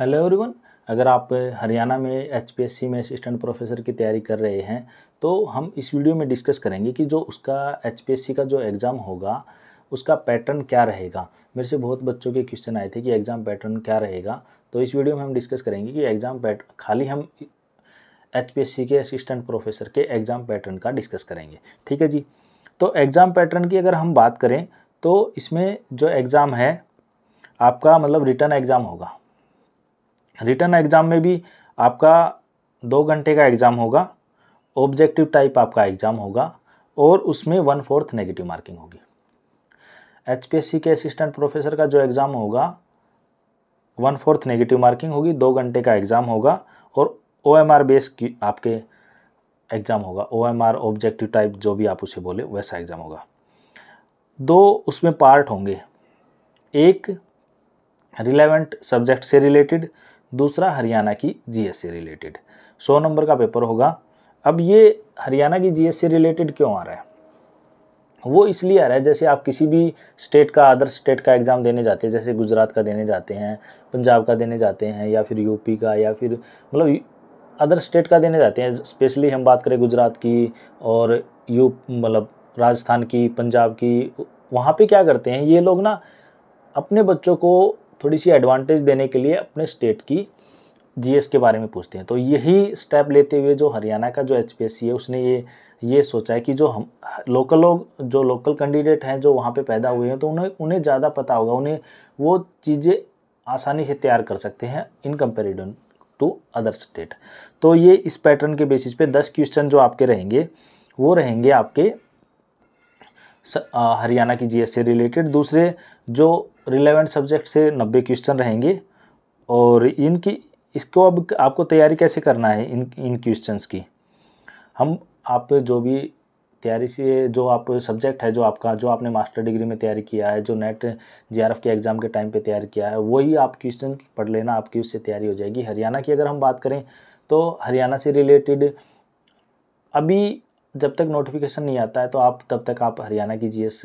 hello everyone अगर आप हरियाणा में एचपीएससी में असिस्टेंट प्रोफेसर की तैयारी कर रहे हैं तो हम इस वीडियो में डिस्कस करेंगे कि जो उसका एचपीएससी का जो एग्ज़ाम होगा उसका पैटर्न क्या रहेगा मेरे से बहुत बच्चों के क्वेश्चन आए थे कि एग्ज़ाम पैटर्न क्या रहेगा तो इस वीडियो में हम डिस्कस करेंगे कि एग्ज़ाम पैट खाली हम एच के असिस्टेंट प्रोफेसर के एग्ज़ाम पैटर्न का डिस्कस करेंगे ठीक है जी तो एग्ज़ाम पैटर्न की अगर हम बात करें तो इसमें जो एग्ज़ाम है आपका मतलब रिटर्न एग्ज़ाम होगा रिटर्न एग्ज़ाम में भी आपका दो घंटे का एग्ज़ाम होगा ऑब्जेक्टिव टाइप आपका एग्ज़ाम होगा और उसमें वन फोर्थ नेगेटिव मार्किंग होगी एच के असिस्टेंट प्रोफेसर का जो एग्ज़ाम होगा वन फोर्थ नेगेटिव मार्किंग होगी दो घंटे का एग्ज़ाम होगा और ओ एम आर बेस की आपके एग्ज़ाम होगा O M R objective type जो भी आप उसे बोले वैसा एग्ज़ाम होगा दो उसमें पार्ट होंगे एक रिलेवेंट सब्जेक्ट से रिलेटेड दूसरा हरियाणा की जीएस से रिलेटेड सौ नंबर का पेपर होगा अब ये हरियाणा की जीएस से रिलेटेड क्यों आ रहा है वो इसलिए आ रहा है जैसे आप किसी भी स्टेट का अदर स्टेट का एग्ज़ाम देने जाते हैं जैसे गुजरात का देने जाते हैं पंजाब का देने जाते हैं या फिर यूपी का या फिर मतलब अदर स्टेट का देने जाते हैं स्पेशली हम बात करें गुजरात की और यू मतलब राजस्थान की पंजाब की वहाँ पे क्या करते हैं ये लोग ना अपने बच्चों को थोड़ी सी एडवांटेज देने के लिए अपने स्टेट की जीएस के बारे में पूछते हैं तो यही स्टेप लेते हुए जो हरियाणा का जो एचपीएससी है उसने ये ये सोचा है कि जो हम लोकल लोग जो लोकल कैंडिडेट हैं जो वहाँ पे पैदा हुए हैं तो उन्हें उन्हें ज़्यादा पता होगा उन्हें वो चीज़ें आसानी से तैयार कर सकते हैं in comparison to other state तो ये इस पैटर्न के बेसिस पे दस क्वेश्चन जो आपके रहेंगे वो रहेंगे आपके हरियाणा की जीएस से रिलेटेड दूसरे जो रिलेवेंट सब्जेक्ट से नब्बे क्वेश्चन रहेंगे और इनकी इसको अब आपको तैयारी कैसे करना है इन इन क्वेश्चंस की हम आप जो भी तैयारी से जो आप सब्जेक्ट है जो आपका जो आपने मास्टर डिग्री में तैयारी किया है जो नेट जीआरएफ के एग्ज़ाम के टाइम पे तैयार किया है वही आप क्वेश्चन पढ़ लेना आपकी उससे तैयारी हो जाएगी हरियाणा की अगर हम बात करें तो हरियाणा से रिलेटेड अभी जब तक नोटिफिकेशन नहीं आता है तो आप तब तक आप हरियाणा की जीएस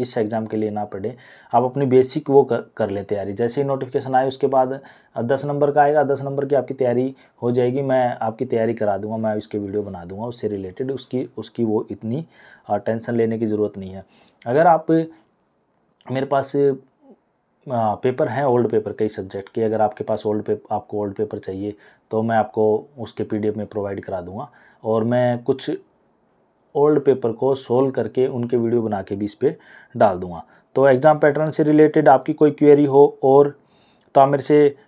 इस एग्ज़ाम के लिए ना पढ़े आप अपनी बेसिक वो कर कर लें तैयारी जैसे ही नोटिफिकेशन आए उसके बाद दस नंबर का आएगा दस नंबर की आपकी तैयारी हो जाएगी मैं आपकी तैयारी करा दूंगा मैं उसके वीडियो बना दूंगा उससे रिलेटेड उसकी उसकी वो इतनी टेंशन लेने की ज़रूरत नहीं है अगर आप मेरे पास पेपर हैं ओल्ड पेपर कई सब्जेक्ट के अगर आपके पास ओल्ड पेपर आपको ओल्ड पेपर चाहिए तो मैं आपको उसके पी में प्रोवाइड करा दूँगा और मैं कुछ ओल्ड पेपर को सोल्व करके उनके वीडियो बना के भी इस पर डाल दूँगा तो एग्ज़ाम पैटर्न से रिलेटेड आपकी कोई क्वेरी हो और तो आप मेरे से